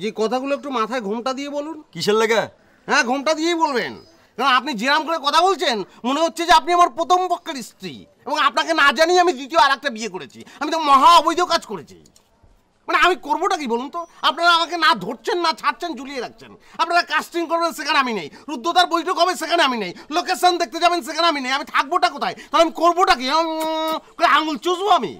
যে কথাগুলো একটু মাথায় ঘোমটা দিয়ে বলুন কিসের লেগে হ্যাঁ ঘোমটা দিয়েই বলবেন কারণ আপনি যেরাম করে কথা বলছেন মনে হচ্ছে যে আপনি আমার প্রথম পক্ষের স্ত্রী এবং আপনাকে না জানি আমি দ্বিতীয় আর একটা বিয়ে করেছি আমি তো মহা অবৈধ কাজ করেছি মানে আমি করবোটা কি বলুন তো আপনারা আমাকে না ধরছেন না ছাড়ছেন ঝুলিয়ে রাখছেন আপনারা কাস্টিং করবেন সেখানে আমি নেই রুদ্রতার বৈঠক হবে সেখানে আমি নেই লোকেশন দেখতে যাবেন সেখানে আমি নেই আমি থাকবোটা কোথায় তাহলে আমি করবোটা কি আঙুল চুষবো আমি